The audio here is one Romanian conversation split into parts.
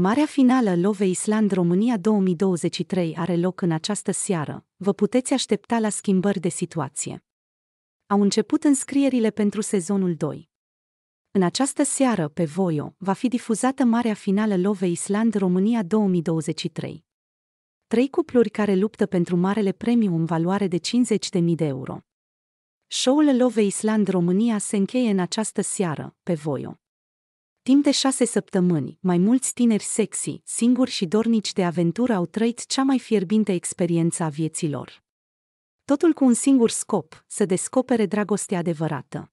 Marea finală Love Island România 2023 are loc în această seară. Vă puteți aștepta la schimbări de situație. Au început înscrierile pentru sezonul 2. În această seară pe Voio va fi difuzată marea finală Love Island România 2023. Trei cupluri care luptă pentru marele premiu în valoare de 50.000 de euro. Show-ul Love Island România se încheie în această seară, pe Voio. Timp de șase săptămâni, mai mulți tineri sexy, singuri și dornici de aventură au trăit cea mai fierbinte experiență a vieților. Totul cu un singur scop, să descopere dragostea adevărată.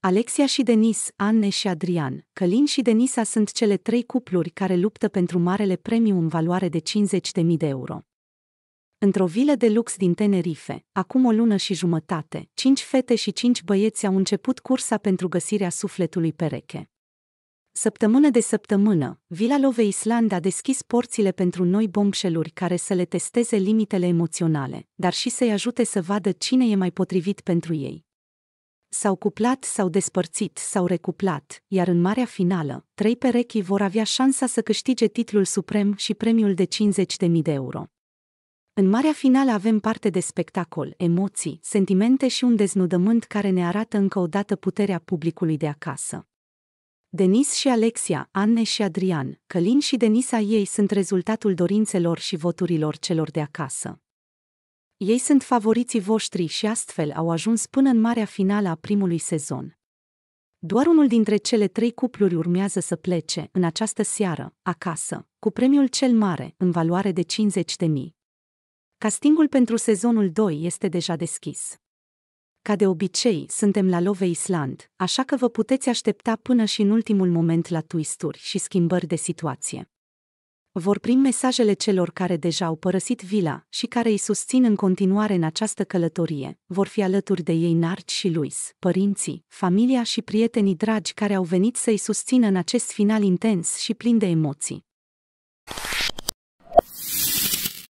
Alexia și Denis, Anne și Adrian, Călin și Denisa sunt cele trei cupluri care luptă pentru marele premiu în valoare de 50.000 de euro. Într-o vilă de lux din Tenerife, acum o lună și jumătate, cinci fete și cinci băieți au început cursa pentru găsirea sufletului pereche. Săptămână de săptămână, Vila Love Island a deschis porțile pentru noi bombșeluri care să le testeze limitele emoționale, dar și să-i ajute să vadă cine e mai potrivit pentru ei. S-au cuplat, s-au despărțit, s-au recuplat, iar în marea finală, trei perechi vor avea șansa să câștige titlul suprem și premiul de 50.000 de euro. În marea finală avem parte de spectacol, emoții, sentimente și un deznudământ care ne arată încă o dată puterea publicului de acasă. Denis și Alexia, Anne și Adrian, Călin și Denisa ei sunt rezultatul dorințelor și voturilor celor de acasă. Ei sunt favoriții voștri și astfel au ajuns până în marea finală a primului sezon. Doar unul dintre cele trei cupluri urmează să plece, în această seară, acasă, cu premiul cel mare, în valoare de 50.000. Castingul pentru sezonul 2 este deja deschis. Ca de obicei, suntem la Love Island, așa că vă puteți aștepta până și în ultimul moment la twisturi și schimbări de situație. Vor primi mesajele celor care deja au părăsit vila și care îi susțin în continuare în această călătorie. Vor fi alături de ei Nard și Luis, părinții, familia și prietenii dragi care au venit să-i susțină în acest final intens și plin de emoții.